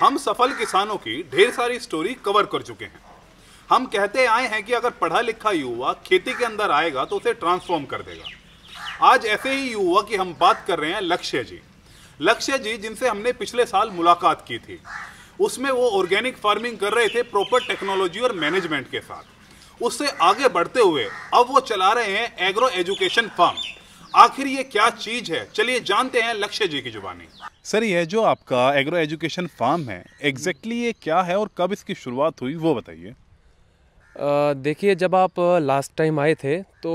हम सफल किसानों की ढेर सारी स्टोरी कवर कर चुके हैं हम कहते आए हैं कि अगर पढ़ा लिखा युवा खेती के अंदर आएगा तो उसे ट्रांसफॉर्म कर देगा आज ऐसे ही युवा की हम बात कर रहे हैं लक्ष्य जी लक्ष्य जी जिनसे हमने पिछले साल मुलाकात की थी उसमें वो ऑर्गेनिक फार्मिंग कर रहे थे प्रॉपर टेक्नोलॉजी और मैनेजमेंट के साथ उससे आगे बढ़ते हुए अब वो चला रहे हैं एग्रो एजुकेशन फार्म आखिर ये क्या चीज है चलिए जानते हैं लक्ष्य जी की जुबानी सर ये जो आपका एग्रो एजुकेशन फार्म है एग्जैक्टली ये क्या है और कब इसकी शुरुआत हुई वो बताइए देखिए जब आप लास्ट टाइम आए थे तो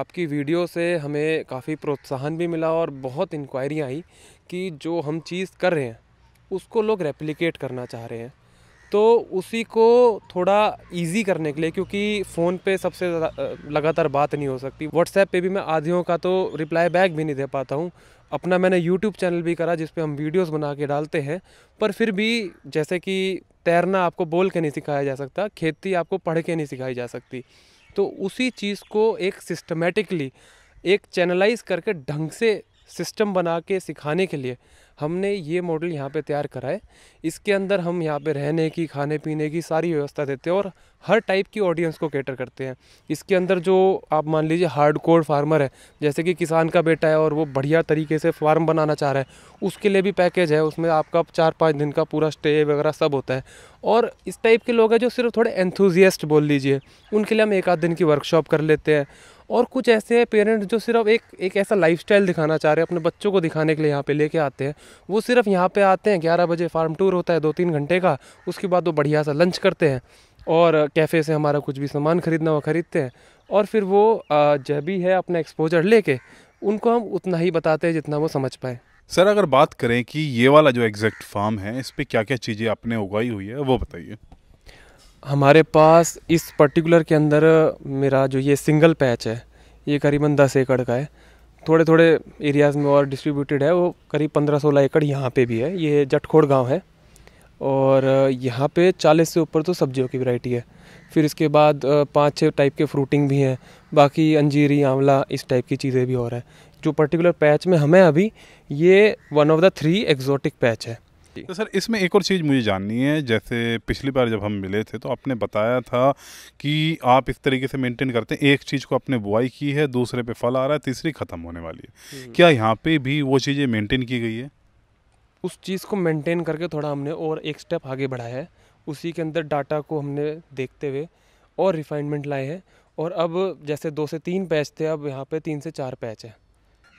आपकी वीडियो से हमें काफ़ी प्रोत्साहन भी मिला और बहुत इंक्वायरी आई कि जो हम चीज़ कर रहे हैं उसको लोग रेप्लिकेट करना चाह रहे हैं तो उसी को थोड़ा इजी करने के लिए क्योंकि फ़ोन पे सबसे लगातार बात नहीं हो सकती व्हाट्सएप पे भी मैं आधियों का तो रिप्लाई बैक भी नहीं दे पाता हूँ अपना मैंने यूट्यूब चैनल भी करा जिसपे हम वीडियोस बना के डालते हैं पर फिर भी जैसे कि तैरना आपको बोल के नहीं सिखाया जा सकता खेती आपको पढ़ के नहीं सिखाई जा सकती तो उसी चीज़ को एक सिस्टमेटिकली एक चैनलाइज करके ढंग से सिस्टम बना के सिखाने के लिए हमने ये मॉडल यहाँ पे तैयार करा है इसके अंदर हम यहाँ पे रहने की खाने पीने की सारी व्यवस्था देते हैं और हर टाइप की ऑडियंस को कैटर करते हैं इसके अंदर जो आप मान लीजिए हार्ड फार्मर है जैसे कि किसान का बेटा है और वो बढ़िया तरीके से फार्म बनाना चाह रहा है उसके लिए भी पैकेज है उसमें आपका चार पाँच दिन का पूरा स्टे वगैरह सब होता है और इस टाइप के लोग हैं जो सिर्फ थोड़े एंथुजियस्ट बोल लीजिए उनके लिए हम एक आध दिन की वर्कशॉप कर लेते हैं और कुछ ऐसे पेरेंट्स जो सिर्फ एक एक ऐसा लाइफस्टाइल दिखाना चाह रहे हैं अपने बच्चों को दिखाने के लिए यहाँ पे लेके आते हैं वो सिर्फ यहाँ पे आते हैं ग्यारह बजे फार्म टूर होता है दो तीन घंटे का उसके बाद वो बढ़िया सा लंच करते हैं और कैफ़े से हमारा कुछ भी सामान ख़रीदना हुआ ख़रीदते हैं और फिर वो जब भी है अपना एक्सपोजर लेके उनको हम उतना ही बताते हैं जितना वो समझ पाए सर अगर बात करें कि ये वाला जो एग्जैक्ट फार्म है इस पर क्या क्या चीज़ें आपने उगाई हुई है वो बताइए हमारे पास इस पर्टिकुलर के अंदर मेरा जो ये सिंगल पैच है ये करीबन दस एकड़ का है थोड़े थोड़े एरियाज़ में और डिस्ट्रीब्यूटेड है वो करीब पंद्रह सोलह एकड़ यहाँ पे भी है ये जटखोड़ गांव है और यहाँ पे चालीस से ऊपर तो सब्जियों की वैरायटी है फिर इसके बाद पाँच छः टाइप के फ्रूटिंग भी हैं बाकी अंजीरी आंवला इस टाइप की चीज़ें भी और हैं जो पर्टिकुलर पैच में हमें अभी ये one of the three exotic patch है तो सर इसमें एक और चीज़ मुझे जाननी है जैसे पिछली बार जब हम मिले थे तो आपने बताया था कि आप इस तरीके से मेंटेन करते हैं एक चीज़ को आपने बुआई की है दूसरे पे फल आ रहा है तीसरी ख़त्म होने वाली है हम्म। क्या यहाँ पे भी वो चीज़ें मेंटेन की गई है उस चीज़ को मेंटेन करके थोड़ा हमने और एक स्टेप आगे बढ़ाया है उसी के अंदर डाटा को हमने देखते हुए और रिफाइनमेंट लाए हैं और अब जैसे दो से तीन पैच थे अब यहाँ पे तीन से चार पैच है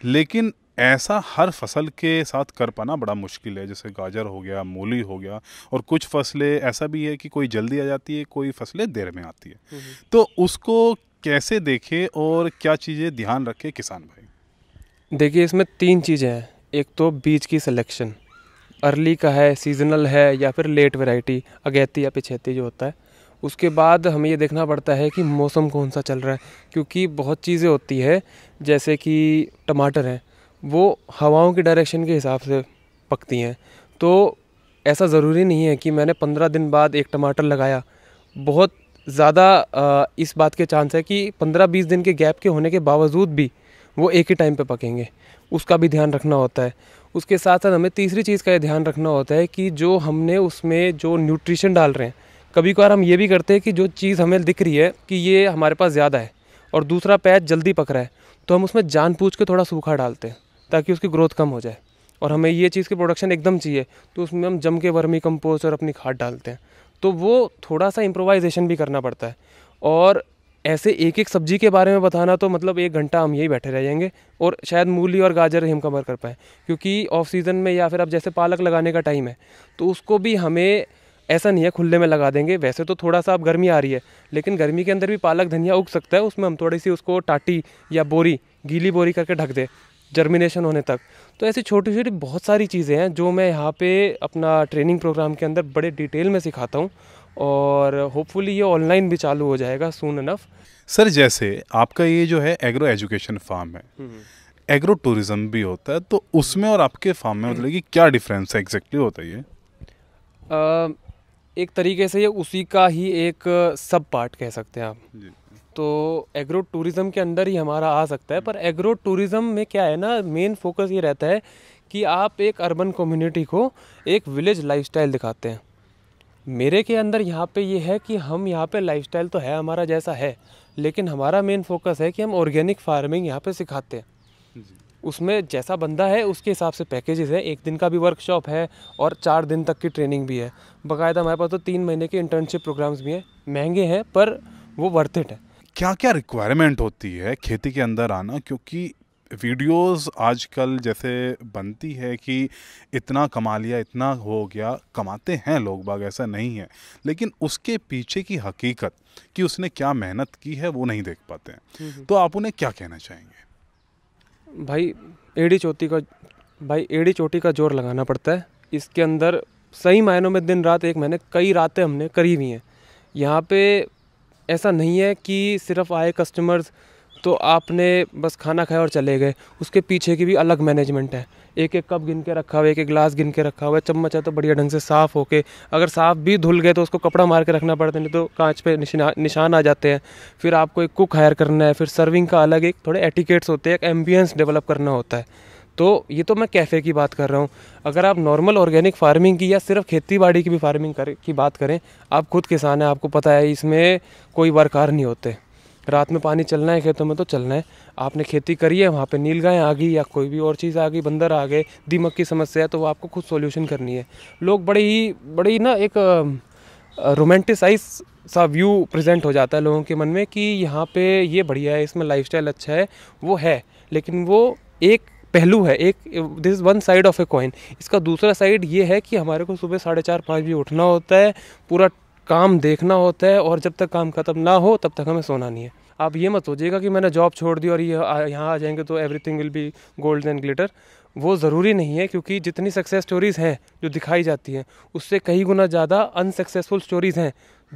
लेकिन ऐसा हर फसल के साथ कर पाना बड़ा मुश्किल है जैसे गाजर हो गया मूली हो गया और कुछ फसलें ऐसा भी है कि कोई जल्दी आ जाती है कोई फसलें देर में आती है हम्म, हम्म। तो उसको कैसे देखे और क्या चीज़ें ध्यान रखे किसान भाई देखिए इसमें तीन चीज़ें हैं एक तो बीज की सिलेक्शन अर्ली का है सीजनल है या फिर लेट वैरायटी अगैती या पिछैती जो होता है उसके बाद हमें ये देखना पड़ता है कि मौसम कौन सा चल रहा है क्योंकि बहुत चीज़ें होती है जैसे कि टमाटर हैं वो हवाओं के डायरेक्शन के हिसाब से पकती हैं तो ऐसा ज़रूरी नहीं है कि मैंने पंद्रह दिन बाद एक टमाटर लगाया बहुत ज़्यादा इस बात के चांस है कि पंद्रह बीस दिन के गैप के होने के बावजूद भी वो एक ही टाइम पे पकेंगे उसका भी ध्यान रखना होता है उसके साथ साथ हमें तीसरी चीज़ का ये ध्यान रखना होता है कि जो हमने उसमें जो न्यूट्रिशन डाल रहे हैं कभी कभार हम ये भी करते हैं कि जो चीज़ हमें दिख रही है कि ये हमारे पास ज़्यादा है और दूसरा पैच जल्दी पक रहा है तो हम उसमें पूछ के थोड़ा सूखा डालते हैं ताकि उसकी ग्रोथ कम हो जाए और हमें ये चीज़ की प्रोडक्शन एकदम चाहिए तो उसमें हम जम के वर्मी कंपोस्ट और अपनी खाद डालते हैं तो वो थोड़ा सा इम्प्रोवाइजेशन भी करना पड़ता है और ऐसे एक एक सब्जी के बारे में बताना तो मतलब एक घंटा हम यही बैठे रह जाएंगे और शायद मूली और गाजर हम कवर कर पाएँ क्योंकि ऑफ सीज़न में या फिर अब जैसे पालक लगाने का टाइम है तो उसको भी हमें ऐसा नहीं है खुले में लगा देंगे वैसे तो थोड़ा सा अब गर्मी आ रही है लेकिन गर्मी के अंदर भी पालक धनिया उग सकता है उसमें हम थोड़ी सी उसको टाटी या बोरी गीली बोरी करके ढक दें जर्मिनेशन होने तक तो ऐसी छोटी छोटी बहुत सारी चीज़ें हैं जो मैं यहाँ पे अपना ट्रेनिंग प्रोग्राम के अंदर बड़े डिटेल में सिखाता हूँ और होपफुली ये ऑनलाइन भी चालू हो जाएगा सून इनफ सर जैसे आपका ये जो है एग्रो एजुकेशन फार्म है एग्रो टूरिज्म हम्म, हम्म। भी होता है तो उसमें और आपके फार्म में मतलब कि क्या डिफरेंस है एग्जैक्टली होता है ये एक तरीके से ये उसी का ही एक सब पार्ट कह सकते हैं आप तो एग्रो टूरिज़्म के अंदर ही हमारा आ सकता है पर एग्रो टूरिज़्म में क्या है ना मेन फोकस ये रहता है कि आप एक अर्बन कम्युनिटी को एक विलेज लाइफस्टाइल दिखाते हैं मेरे के अंदर यहाँ पे ये है कि हम यहाँ पे लाइफस्टाइल तो है हमारा जैसा है लेकिन हमारा मेन फोकस है कि हम ऑर्गेनिक फार्मिंग यहाँ पे सिखाते हैं उसमें जैसा बंदा है उसके हिसाब से पैकेजेस है एक दिन का भी वर्कशॉप है और चार दिन तक की ट्रेनिंग भी है बाकायदा हमारे पास तो तीन महीने के इंटर्नशिप प्रोग्राम्स भी हैं महंगे हैं पर वो वर्थ इट है क्या क्या रिक्वायरमेंट होती है खेती के अंदर आना क्योंकि वीडियोस आजकल जैसे बनती है कि इतना कमा लिया इतना हो गया कमाते हैं लोग बाग ऐसा नहीं है लेकिन उसके पीछे की हकीकत कि उसने क्या मेहनत की है वो नहीं देख पाते हैं हम्म, हम्म। तो आप उन्हें क्या कहना चाहेंगे भाई एड़ी चोटी का भाई एड़ी चोटी का जोर लगाना पड़ता है इसके अंदर सही मायनों में दिन रात एक महीने कई रातें हमने करी हुई हैं यहाँ पे ऐसा नहीं है कि सिर्फ आए कस्टमर्स तो आपने बस खाना खाया और चले गए उसके पीछे की भी अलग मैनेजमेंट है एक एक कप गिन के रखा हुआ है एक एक ग्लास गिन के रखा हुआ है चम्मच है तो बढ़िया ढंग से साफ़ होके अगर साफ़ भी धुल गए तो उसको कपड़ा मार के रखना पड़ता है नहीं तो कांच पे निशान आ जाते हैं फिर आपको एक कुक हायर करना है फिर सर्विंग का अलग एक थोड़े एटिकेट्स होते हैं एक एम्बियंस डेवलप करना होता है तो ये तो मैं कैफ़े की बात कर रहा हूँ अगर आप नॉर्मल ऑर्गेनिक फार्मिंग की या सिर्फ खेती बाड़ी की भी फार्मिंग कर की बात करें आप खुद किसान हैं आपको पता है इसमें कोई वर्कार नहीं होते रात में पानी चलना है खेतों में तो चलना है आपने खेती करी है वहाँ पे नील गाय आ गई या कोई भी और चीज़ आ गई बंदर आ गए दीमक की समस्या है तो वो आपको खुद सोल्यूशन करनी है लोग बड़े ही बड़े ही ना एक रोमांटिसाइज सा व्यू प्रेजेंट हो जाता है लोगों के मन में कि यहाँ पे ये बढ़िया है इसमें लाइफस्टाइल अच्छा है वो है लेकिन वो एक पहलू है एक this is one side of a coin इसका दूसरा साइड ये है कि हमारे को सुबह साढ़े चार पाँच बजे उठना होता है पूरा काम देखना होता है और जब तक काम ख़त्म ना हो तब तक हमें सोना नहीं है आप ये मत सोचिएगा कि मैंने जॉब छोड़ दी और ये यहाँ आ जाएंगे तो everything will be gold and glitter वो ज़रूरी नहीं है क्योंकि जितनी सक्सेस स्टोरीज़ हैं जो दिखाई जाती हैं उससे कई गुना ज़्यादा अनसक्सेसफुल स्टोरीज़ हैं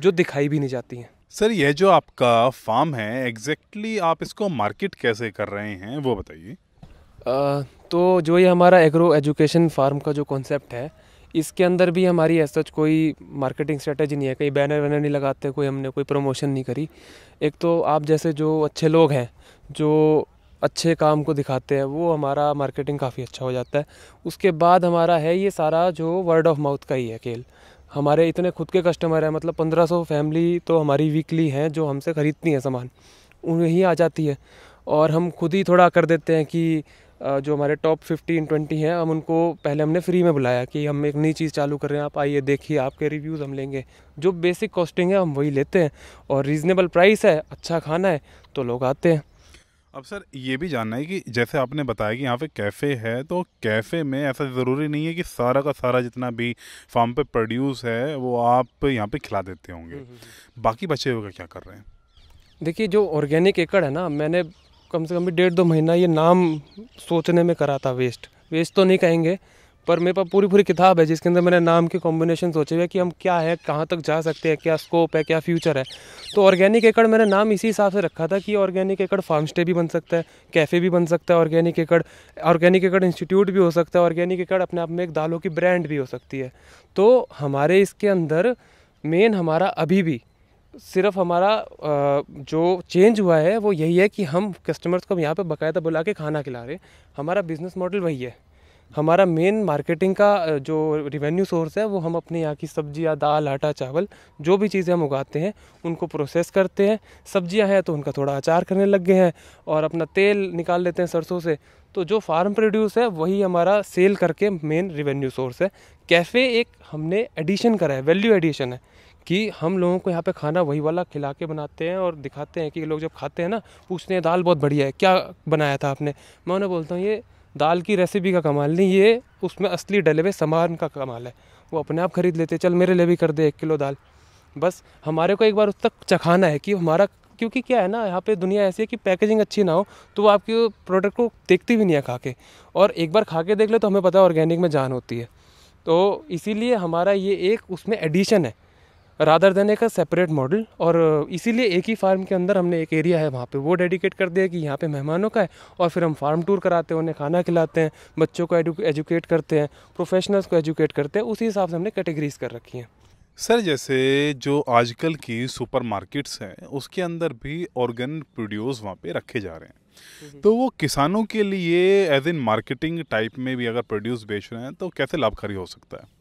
जो दिखाई भी नहीं जाती हैं सर ये जो आपका फार्म है एग्जैक्टली exactly आप इसको मार्केट कैसे कर रहे हैं वो बताइए तो जो ये हमारा एग्रो एजुकेशन फार्म का जो कॉन्सेप्ट है इसके अंदर भी हमारी एज सच कोई मार्केटिंग स्ट्रेटजी नहीं है कहीं बैनर वैनर नहीं लगाते कोई हमने कोई प्रमोशन नहीं करी एक तो आप जैसे जो अच्छे लोग हैं जो अच्छे काम को दिखाते हैं वो हमारा मार्केटिंग काफ़ी अच्छा हो जाता है उसके बाद हमारा है ये सारा जो वर्ड ऑफ माउथ का ही है खेल हमारे इतने खुद के कस्टमर हैं मतलब 1500 फैमिली तो हमारी वीकली हैं जो हमसे ख़रीदती हैं सामान उन्हें ही आ जाती है और हम खुद ही थोड़ा कर देते हैं कि जो हमारे टॉप फिफ्टीन ट्वेंटी हैं हम उनको पहले हमने फ्री में बुलाया कि हम एक नई चीज़ चालू कर रहे हैं आप आइए देखिए आपके रिव्यूज़ हम लेंगे जो बेसिक कॉस्टिंग है हम वही लेते हैं और रीज़नेबल प्राइस है अच्छा खाना है तो लोग आते हैं अब सर ये भी जानना है कि जैसे आपने बताया कि यहाँ पे कैफ़े है तो कैफ़े में ऐसा ज़रूरी नहीं है कि सारा का सारा जितना भी फार्म पे प्रोड्यूस है वो आप यहाँ पे खिला देते होंगे हम्म, हम्म, हम्म। बाकी बचे हुए क्या कर रहे हैं देखिए जो ऑर्गेनिक एकड़ है ना मैंने कम से कम भी डेढ़ दो महीना ये नाम सोचने में करा था वेस्ट वेस्ट तो नहीं कहेंगे पर मेरे पास पूरी पूरी किताब है जिसके अंदर मैंने नाम के कॉम्बिनेशन सोचे हुए कि हम क्या है कहाँ तक जा सकते हैं क्या स्कोप है क्या फ्यूचर है तो ऑर्गेनिक एकड़ मैंने नाम इसी हिसाब से रखा था कि ऑर्गेनिक एकड़ फार्म स्टे भी बन सकता है कैफ़े भी बन सकता है ऑर्गेनिक एकड़ ऑर्गेनिक एकड़ इंस्टीट्यूट भी हो सकता है ऑर्गेनिक एकड़ अपने आप में एक दालों की ब्रांड भी हो सकती है तो हमारे इसके अंदर मेन हमारा अभी भी सिर्फ हमारा जो चेंज हुआ है वो यही है कि हम कस्टमर्स को हम यहाँ पर बाकायदा बुला के खाना खिला रहे हैं हमारा बिजनेस मॉडल वही है हमारा मेन मार्केटिंग का जो रिवेन्यू सोर्स है वो हम अपने यहाँ की सब्जियाँ दाल आटा चावल जो भी चीज़ें हम उगाते हैं उनको प्रोसेस करते हैं सब्जियाँ हैं तो उनका थोड़ा अचार करने लग गए हैं और अपना तेल निकाल लेते हैं सरसों से तो जो फार्म प्रोड्यूस है वही हमारा सेल करके मेन रिवेन्यू सोर्स है कैफ़े एक हमने एडिशन करा है वैल्यू एडिशन है कि हम लोगों को यहाँ पे खाना वही वाला खिला के बनाते हैं और दिखाते हैं कि लोग जब खाते हैं ना पूछते हैं दाल बहुत बढ़िया है क्या बनाया था आपने मैं उन्हें बोलता हूँ ये दाल की रेसिपी का कमाल नहीं ये उसमें असली डले हुए सामान का कमाल है वो अपने आप खरीद लेते चल मेरे लिए भी कर दे एक किलो दाल बस हमारे को एक बार उस तक चखाना है कि हमारा क्योंकि क्या है ना यहाँ पे दुनिया ऐसी है कि पैकेजिंग अच्छी ना हो तो वो आपके प्रोडक्ट को देखती भी नहीं है खा के और एक बार खा के देख ले तो हमें पता है ऑर्गेनिक में जान होती है तो इसीलिए हमारा ये एक उसमें एडिशन है रादर देन एक सेपरेट मॉडल और इसीलिए एक ही फार्म के अंदर हमने एक एरिया है वहाँ पे वो डेडिकेट कर दिया कि यहाँ पे मेहमानों का है और फिर हम फार्म टूर कराते हैं उन्हें खाना खिलाते हैं बच्चों को एजुकेट करते हैं प्रोफेशनल्स को एजुकेट करते हैं उसी हिसाब से हमने कैटेगरीज कर रखी हैं सर जैसे जो आजकल की मार्केट्स हैं उसके अंदर भी ऑर्गेनिक प्रोड्यूस वहाँ पे रखे जा रहे हैं हम्म। तो वो किसानों के लिए एज इन मार्केटिंग टाइप में भी अगर प्रोड्यूस बेच रहे हैं तो कैसे लाभकारी हो सकता है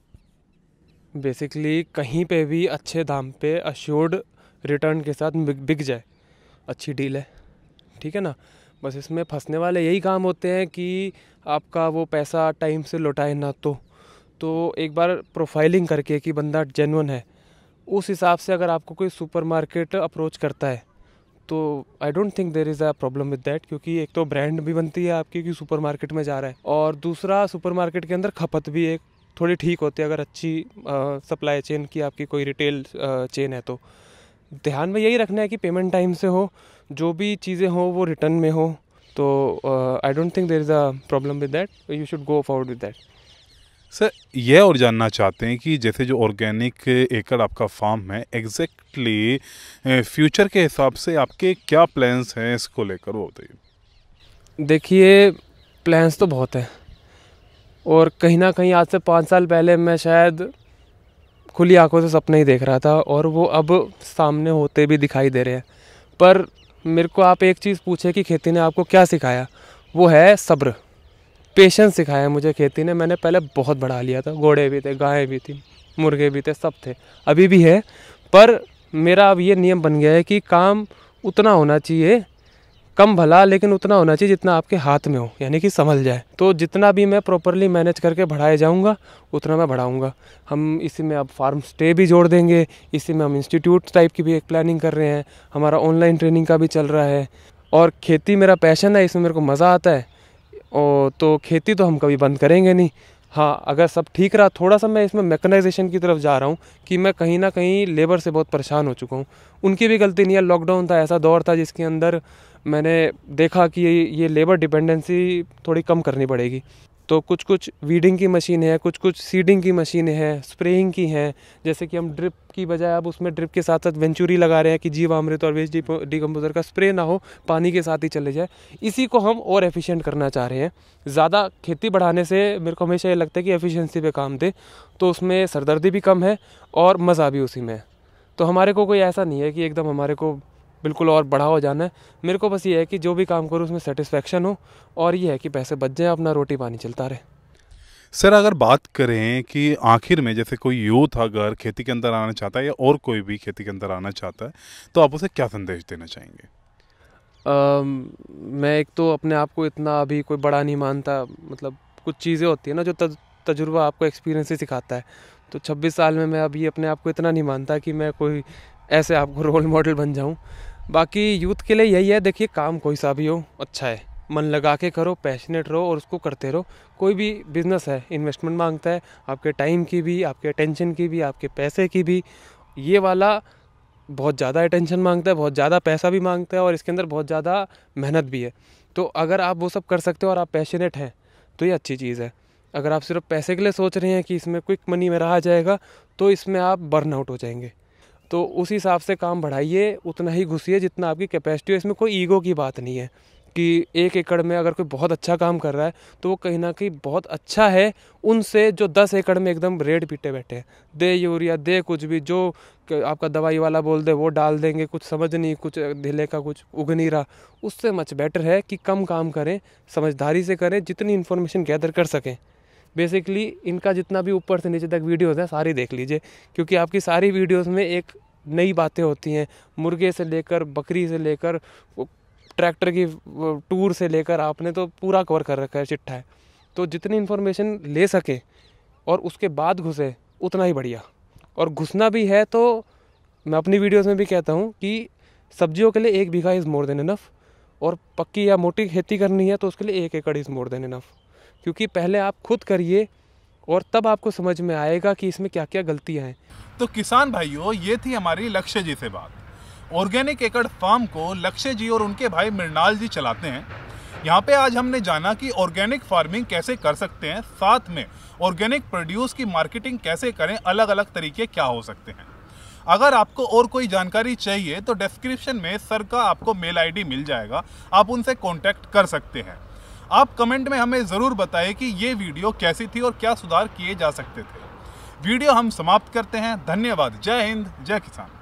बेसिकली कहीं पे भी अच्छे दाम पे अश्योर्ड रिटर्न के साथ बिक जाए अच्छी डील है ठीक है ना बस इसमें फंसने वाले यही काम होते हैं कि आपका वो पैसा टाइम से लौटाए ना तो तो एक बार प्रोफाइलिंग करके कि बंदा जेनवन है उस हिसाब से अगर आपको कोई सुपरमार्केट अप्रोच करता है तो I don't think there is a problem with that क्योंकि एक तो ब्रांड भी बनती है आपकी कि सुपरमार्केट में जा रहा है और दूसरा सुपरमार्केट के अंदर खपत भी एक थोड़ी ठीक होते अगर अच्छी सप्लाई चेन की आपकी कोई रिटेल चेन है तो ध्यान में यही रखना है कि पेमेंट टाइम से हो जो भी चीज़ें हो वो रिटर्न में हो तो I don't think there is a problem with that you should go forward with that sir यह और जानना चाहते हैं कि जैसे जो ऑर्गेनिक एकड़ आपका फार्म है एग्जैक्टली फ्यूचर के हिसाब से आपके क्या प्लान्स हैं इसको लेकर वो बताइए देखिए प्लान्स तो बहुत हैं और कहीं ना कहीं आज से पाँच साल पहले मैं शायद खुली आंखों से सपने ही देख रहा था और वो अब सामने होते भी दिखाई दे रहे हैं पर मेरे को आप एक चीज़ पूछे कि खेती ने आपको क्या सिखाया वो है सब्र पेशेंस सिखाया मुझे खेती ने मैंने पहले बहुत बढ़ा लिया था घोड़े भी थे गायें भी थी मुर्गे भी थे सब थे अभी भी है पर मेरा अब ये नियम बन गया है कि काम उतना होना चाहिए कम भला लेकिन उतना होना चाहिए जितना आपके हाथ में हो यानी कि संभल जाए तो जितना भी मैं प्रॉपरली मैनेज करके बढ़ाया जाऊँगा उतना मैं बढ़ाऊँगा हम इसी में अब फार्म स्टे भी जोड़ देंगे इसी में हम इंस्टीट्यूट टाइप की भी एक प्लानिंग कर रहे हैं हमारा ऑनलाइन ट्रेनिंग का भी चल रहा है और खेती मेरा पैशन है इसमें मेरे को मज़ा आता है और तो खेती तो हम कभी बंद करेंगे नहीं हाँ अगर सब ठीक रहा थोड़ा सा मैं इसमें मैकेनाइजेशन की तरफ जा रहा हूँ कि मैं कहीं ना कहीं लेबर से बहुत परेशान हो चुका हूँ उनकी भी गलती नहीं है लॉकडाउन था ऐसा दौर था जिसके अंदर मैंने देखा कि ये लेबर डिपेंडेंसी थोड़ी कम करनी पड़ेगी तो कुछ कुछ वीडिंग की मशीन है कुछ कुछ सीडिंग की मशीनें हैं स्प्रेइंग की हैं जैसे कि हम ड्रिप की बजाय अब उसमें ड्रिप के साथ साथ वेंचुरी लगा रहे हैं कि जीवामृत और वेस्ट डिकम्पोजर का स्प्रे ना हो पानी के साथ ही चले जाए इसी को हम और एफिशिएंट करना चाह रहे हैं ज़्यादा खेती बढ़ाने से मेरे को हमेशा ये लगता है कि एफिशिएंसी पे काम दे तो उसमें सरदर्दी भी कम है और मज़ा भी उसी में है तो हमारे को कोई ऐसा नहीं है कि एकदम हमारे को बिल्कुल और बड़ा हो जाना है मेरे को बस ये है कि जो भी काम करूँ उसमें सेटिस्फेक्शन हो और ये है कि पैसे बच जाएँ अपना रोटी पानी चलता रहे सर अगर बात करें कि आखिर में जैसे कोई यूथ अगर खेती के अंदर आना चाहता है या और कोई भी खेती के अंदर आना चाहता है तो आप उसे क्या संदेश देना चाहेंगे आ, मैं एक तो अपने आप को इतना अभी कोई बड़ा नहीं मानता मतलब कुछ चीज़ें होती है ना जो तजुर्बा आपको एक्सपीरियंस ही सिखाता है तो 26 साल में मैं अभी अपने आप को इतना नहीं मानता कि मैं कोई ऐसे आपको रोल मॉडल बन जाऊँ बाकी यूथ के लिए यही है देखिए काम कोई सा भी हो अच्छा है मन लगा के करो पैशनेट रहो और उसको करते रहो कोई भी बिजनेस है इन्वेस्टमेंट मांगता है आपके टाइम की भी आपके अटेंशन की भी आपके पैसे की भी ये वाला बहुत ज़्यादा अटेंशन मांगता है बहुत ज़्यादा पैसा भी मांगता है और इसके अंदर बहुत ज़्यादा मेहनत भी है तो अगर आप वो सब कर सकते हो और आप पैशनेट हैं तो ये अच्छी चीज़ है अगर आप सिर्फ पैसे के लिए सोच रहे हैं कि इसमें क्विक मनी में रहा जाएगा तो इसमें आप बर्न आउट हो जाएंगे तो उस हिसाब से काम बढ़ाइए उतना ही घुसिए जितना आपकी कैपेसिटी हो इसमें कोई ईगो की बात नहीं है कि एक एकड़ में अगर कोई बहुत अच्छा काम कर रहा है तो वो कहीं ना कहीं बहुत अच्छा है उनसे जो दस एकड़ में एकदम रेड पीटे बैठे हैं दे यूरिया दे कुछ भी जो आपका दवाई वाला बोल दे वो डाल देंगे कुछ समझ नहीं कुछ ढीले का कुछ उग नहीं रहा उससे मच बेटर है कि कम काम करें समझदारी से करें जितनी इन्फॉर्मेशन गैदर कर सकें बेसिकली इनका जितना भी ऊपर से नीचे तक वीडियोज़ हैं सारी देख लीजिए क्योंकि आपकी सारी वीडियोज़ में एक नई बातें होती हैं मुर्गे से लेकर बकरी से लेकर ट्रैक्टर की टूर से लेकर आपने तो पूरा कवर कर रखा है चिट्ठा है तो जितनी इन्फॉर्मेशन ले सके और उसके बाद घुसे उतना ही बढ़िया और घुसना भी है तो मैं अपनी वीडियोस में भी कहता हूँ कि सब्जियों के लिए एक bigha is more than enough और पक्की या मोटी खेती करनी है तो उसके लिए एक एकड़ इज़ मोर देन इनफ़ क्योंकि पहले आप खुद करिए और तब आपको समझ में आएगा कि इसमें क्या क्या गलतियाँ हैं तो किसान भाइयों ये थी हमारी लक्ष्य जी से बात ऑर्गेनिक एकड़ फार्म को लक्ष्य जी और उनके भाई मृणाल जी चलाते हैं यहाँ पे आज हमने जाना कि ऑर्गेनिक फार्मिंग कैसे कर सकते हैं साथ में ऑर्गेनिक प्रोड्यूस की मार्केटिंग कैसे करें अलग अलग तरीके क्या हो सकते हैं अगर आपको और कोई जानकारी चाहिए तो डिस्क्रिप्शन में सर का आपको मेल आईडी मिल जाएगा आप उनसे कांटेक्ट कर सकते हैं आप कमेंट में हमें ज़रूर बताएं कि ये वीडियो कैसी थी और क्या सुधार किए जा सकते थे वीडियो हम समाप्त करते हैं धन्यवाद जय हिंद जय किसान